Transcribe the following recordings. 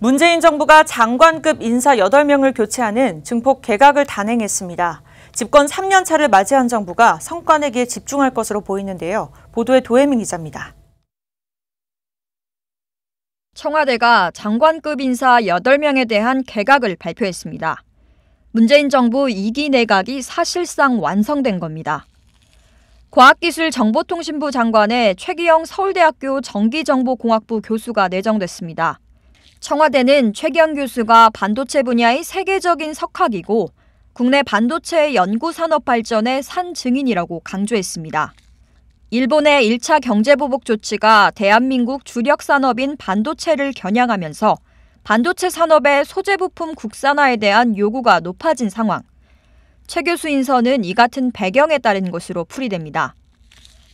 문재인 정부가 장관급 인사 8명을 교체하는 증폭 개각을 단행했습니다. 집권 3년 차를 맞이한 정부가 성과 내기에 집중할 것으로 보이는데요. 보도에 도혜민 기자입니다. 청와대가 장관급 인사 8명에 대한 개각을 발표했습니다. 문재인 정부 2기 내각이 사실상 완성된 겁니다. 과학기술정보통신부 장관에 최기영 서울대학교 정기정보공학부 교수가 내정됐습니다. 청와대는 최경 교수가 반도체 분야의 세계적인 석학이고 국내 반도체 연구 산업 발전의 산 증인이라고 강조했습니다. 일본의 1차 경제보복 조치가 대한민국 주력 산업인 반도체를 겨냥하면서 반도체 산업의 소재 부품 국산화에 대한 요구가 높아진 상황. 최 교수 인선은 이 같은 배경에 따른 것으로 풀이됩니다.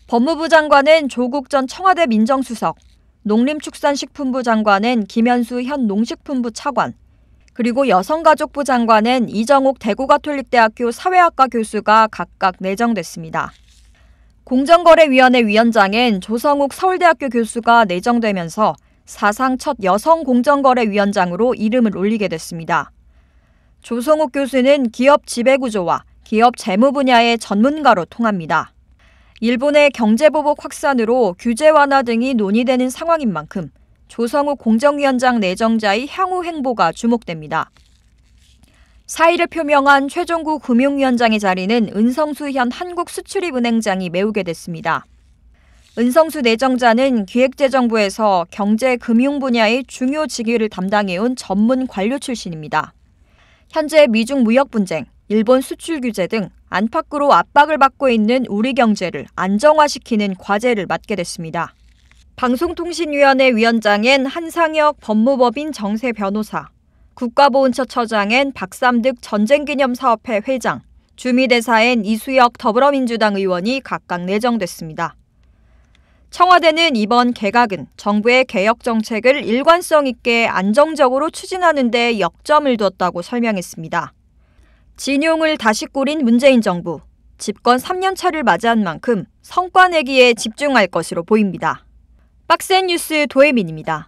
법무부 장관은 조국 전 청와대 민정수석, 농림축산식품부 장관은 김현수 현 농식품부 차관, 그리고 여성가족부 장관은 이정옥 대구가톨릭대학교 사회학과 교수가 각각 내정됐습니다. 공정거래위원회 위원장엔 조성욱 서울대학교 교수가 내정되면서 사상 첫 여성 공정거래위원장으로 이름을 올리게 됐습니다. 조성욱 교수는 기업 지배구조와 기업 재무 분야의 전문가로 통합니다. 일본의 경제보복 확산으로 규제 완화 등이 논의되는 상황인 만큼 조성우 공정위원장 내정자의 향후 행보가 주목됩니다. 사의를 표명한 최종구 금융위원장의 자리는 은성수 현 한국수출입은행장이 메우게 됐습니다. 은성수 내정자는 기획재정부에서 경제 금융 분야의 중요 직위를 담당해온 전문 관료 출신입니다. 현재 미중 무역 분쟁, 일본 수출 규제 등 안팎으로 압박을 받고 있는 우리 경제를 안정화시키는 과제를 맡게 됐습니다. 방송통신위원회 위원장엔 한상혁 법무법인 정세 변호사, 국가보훈처 처장엔 박삼득 전쟁기념사업회 회장, 주미대사엔 이수혁 더불어민주당 의원이 각각 내정됐습니다. 청와대는 이번 개각은 정부의 개혁 정책을 일관성 있게 안정적으로 추진하는 데 역점을 두다고 설명했습니다. 진용을 다시 꾸린 문재인 정부. 집권 3년 차를 맞이한 만큼 성과 내기에 집중할 것으로 보입니다. 빡센 뉴스 도혜민입니다.